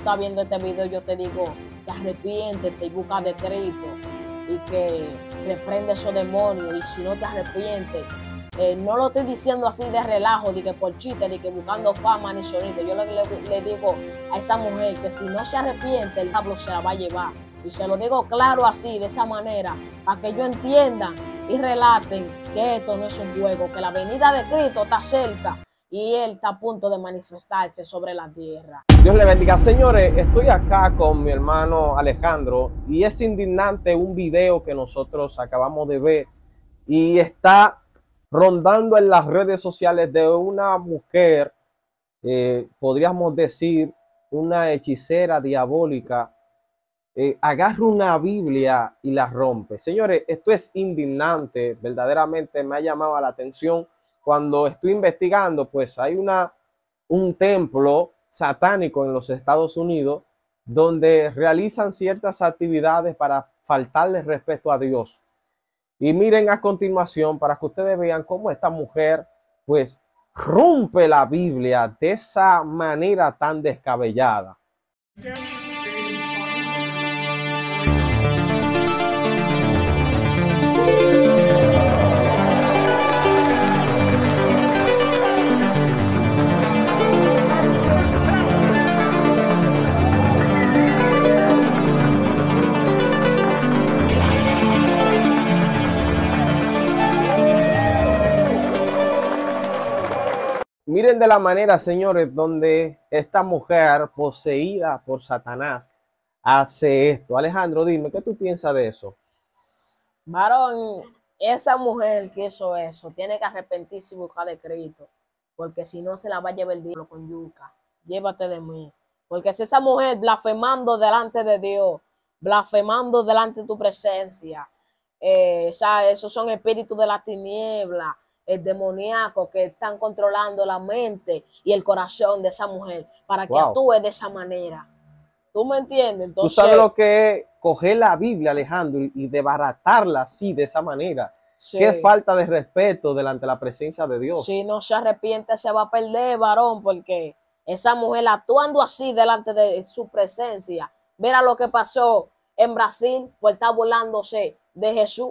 está viendo este video, yo te digo que arrepientes y busca de Cristo y que reprende esos demonios. Y si no te arrepientes, eh, no lo estoy diciendo así de relajo, de que por chiste, de que buscando fama ni sonido. Yo le, le digo a esa mujer que si no se arrepiente, el diablo se la va a llevar. Y se lo digo claro así, de esa manera, para que yo entienda y relaten que esto no es un juego, que la venida de Cristo está cerca y él está a punto de manifestarse sobre la tierra. Dios le bendiga. Señores, estoy acá con mi hermano Alejandro y es indignante un video que nosotros acabamos de ver y está rondando en las redes sociales de una mujer, eh, podríamos decir, una hechicera diabólica. Eh, agarra una Biblia y la rompe. Señores, esto es indignante, verdaderamente me ha llamado la atención cuando estoy investigando, pues hay una, un templo satánico en los Estados Unidos donde realizan ciertas actividades para faltarles respeto a Dios. Y miren a continuación para que ustedes vean cómo esta mujer pues rompe la Biblia de esa manera tan descabellada. Miren de la manera, señores, donde esta mujer poseída por Satanás hace esto. Alejandro, dime, ¿qué tú piensas de eso? Varón, esa mujer que hizo eso tiene que arrepentirse y buscar de crédito, porque si no se la va a llevar el diablo con yuca. Llévate de mí. Porque si esa mujer blasfemando delante de Dios, blasfemando delante de tu presencia, eh, esos son espíritus de la tiniebla, el demoníaco que están controlando la mente y el corazón de esa mujer para que actúe de esa manera. ¿Tú me entiendes? Entonces, Tú sabes lo que es coger la Biblia, Alejandro, y debaratarla así, de esa manera. Sí. Qué falta de respeto delante de la presencia de Dios. Si no se arrepiente, se va a perder, varón, porque esa mujer actuando así delante de su presencia. Mira lo que pasó en Brasil, pues está volándose de Jesús.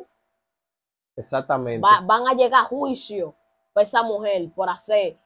Exactamente. van a llegar a juicio por esa mujer por hacer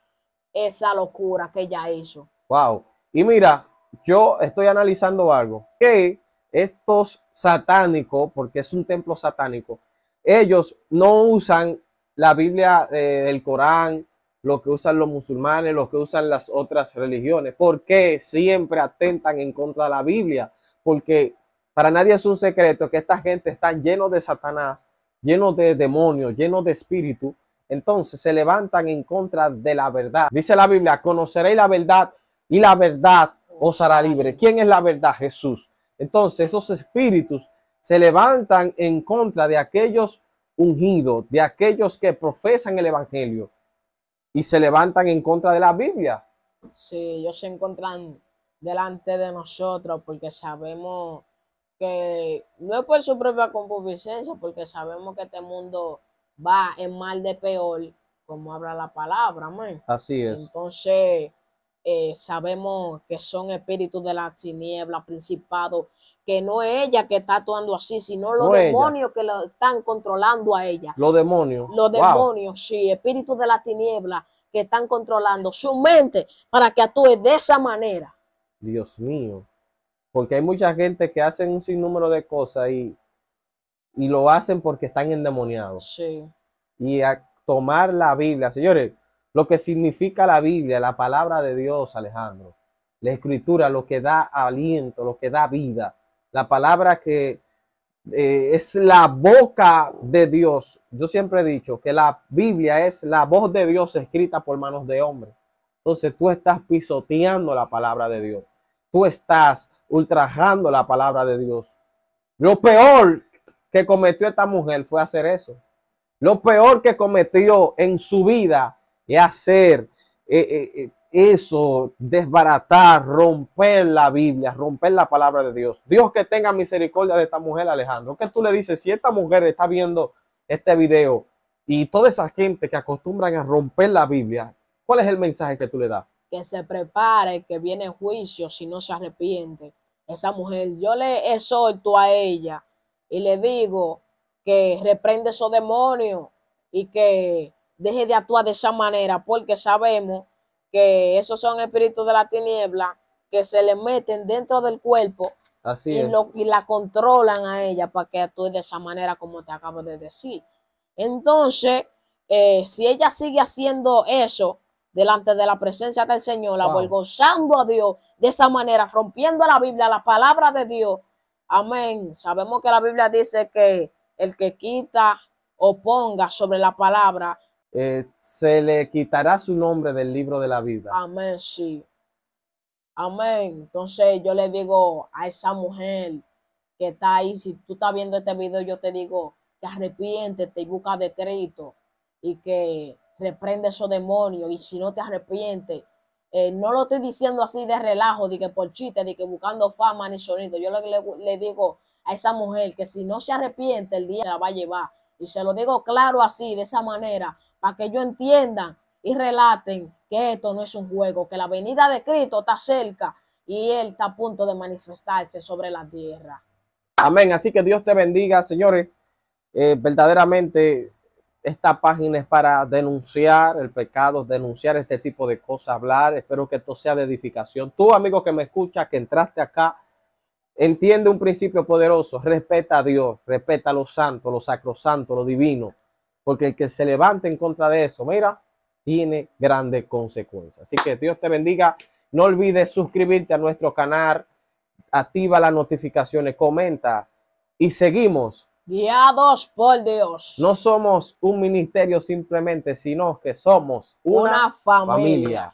esa locura que ella hizo. Wow. Y mira, yo estoy analizando algo. Que estos satánicos, porque es un templo satánico, ellos no usan la Biblia eh, el del Corán, lo que usan los musulmanes, lo que usan las otras religiones. porque siempre atentan en contra de la Biblia? Porque para nadie es un secreto que esta gente está lleno de Satanás llenos de demonios, llenos de espíritu, entonces se levantan en contra de la verdad. Dice la Biblia, conoceréis la verdad y la verdad os hará libre. ¿Quién es la verdad? Jesús. Entonces esos espíritus se levantan en contra de aquellos ungidos, de aquellos que profesan el Evangelio y se levantan en contra de la Biblia. Sí, ellos se encuentran delante de nosotros porque sabemos que no es por su propia concupiscencia, porque sabemos que este mundo va en mal de peor, como habla la palabra, amén. Así es. Entonces, eh, sabemos que son espíritus de la tiniebla, principado, que no es ella que está actuando así, sino los demonios que lo están controlando a ella. Los demonios. Los demonios, sí, espíritus de la tiniebla que están controlando su mente para que actúe de esa manera. Dios mío. Porque hay mucha gente que hacen un sinnúmero de cosas y, y lo hacen porque están endemoniados. Y a tomar la Biblia, señores, lo que significa la Biblia, la palabra de Dios, Alejandro, la escritura, lo que da aliento, lo que da vida, la palabra que eh, es la boca de Dios. Yo siempre he dicho que la Biblia es la voz de Dios escrita por manos de hombres. Entonces tú estás pisoteando la palabra de Dios tú estás ultrajando la palabra de Dios. Lo peor que cometió esta mujer fue hacer eso. Lo peor que cometió en su vida es hacer eh, eh, eh, eso, desbaratar, romper la Biblia, romper la palabra de Dios. Dios que tenga misericordia de esta mujer, Alejandro. ¿Qué tú le dices? Si esta mujer está viendo este video y toda esa gente que acostumbran a romper la Biblia, ¿cuál es el mensaje que tú le das? que se prepare, que viene juicio si no se arrepiente. Esa mujer, yo le exhorto a ella y le digo que reprende esos demonios y que deje de actuar de esa manera, porque sabemos que esos son espíritus de la tiniebla que se le meten dentro del cuerpo y, la controlan a ella para que actúe de esa manera como te acabo de decir. Entonces, eh, si ella sigue haciendo eso, delante de la presencia del Señor, la avergonzando a Dios de esa manera, rompiendo la Biblia, la palabra de Dios. Amén. Sabemos que la Biblia dice que el que quita o ponga sobre la palabra. Eh, se le quitará su nombre del libro de la vida. Amén, sí. Amén. Entonces yo le digo a esa mujer que está ahí, si tú estás viendo este video, yo te digo que arrepiéntete y busca de crédito y que reprende esos demonios y si no te arrepientes, eh, no lo estoy diciendo así de relajo, de que por chiste, de que buscando fama ni sonido. Yo le, le, digo a esa mujer que si no se arrepiente, el día la va a llevar. Y se lo digo claro así, de esa manera, para que ellos entiendan y relaten que esto no es un juego, que la venida de Cristo está cerca y Él está a punto de manifestarse sobre la tierra. Amén. Así que Dios te bendiga, señores. Eh, verdaderamente esta página es para denunciar el pecado, denunciar este tipo de cosas, hablar. Espero que esto sea de edificación. Tú, amigo que me escucha, que entraste acá, entiende un principio poderoso. Respeta a Dios, respeta a los santos, los sacrosanto, lo divino. Porque el que se levante en contra de eso, mira, tiene grandes consecuencias. Así que Dios te bendiga. No olvides suscribirte a nuestro canal, activa las notificaciones, comenta y seguimos guiados por Dios. No somos un ministerio simplemente, sino que somos una, familia.